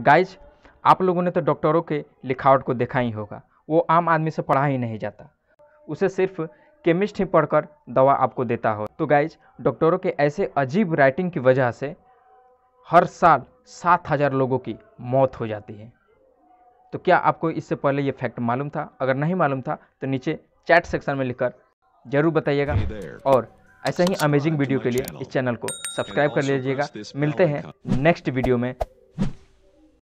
guys आप लोगों ने तो डॉक्टरों के लिखावट को देखा ही होगा वो आम आदमी से पढ़ा ही नहीं जाता उसे सिर्फ केमिस्ट ही पढ़कर दवा आपको देता हो तो गाइज डॉक्टरों के ऐसे अजीब राइटिंग की वजह से हर साल सात हज़ार लोगों की मौत हो जाती है तो क्या आपको इससे पहले ये फैक्ट मालूम था अगर नहीं मालूम था तो नीचे चैट सेक्शन में लिखकर ज़रूर बताइएगा और ऐसे ही अमेजिंग वीडियो के लिए इस चैनल को सब्सक्राइब कर लीजिएगा मिलते हैं नेक्स्ट वीडियो में